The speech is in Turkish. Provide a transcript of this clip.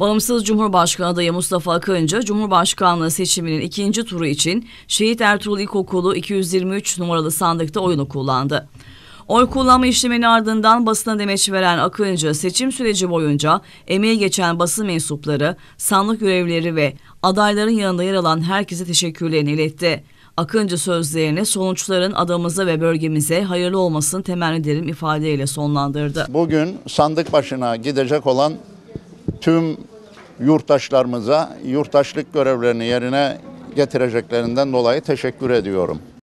Bağımsız Cumhurbaşkanı adayı Mustafa Akıncı, Cumhurbaşkanlığı seçiminin ikinci turu için Şehit Ertuğrul İlkokulu 223 numaralı sandıkta oyunu kullandı. Oy kullanma işleminin ardından basına demeç veren Akıncı, seçim süreci boyunca emeği geçen basın mensupları, sandık görevlileri ve adayların yanında yer alan herkese teşekkürlerini iletti. Akıncı sözlerini sonuçların adamıza ve bölgemize hayırlı olmasını temenni ederim ifadeyle sonlandırdı. Bugün sandık başına gidecek olan tüm yurttaşlarımıza yurttaşlık görevlerini yerine getireceklerinden dolayı teşekkür ediyorum.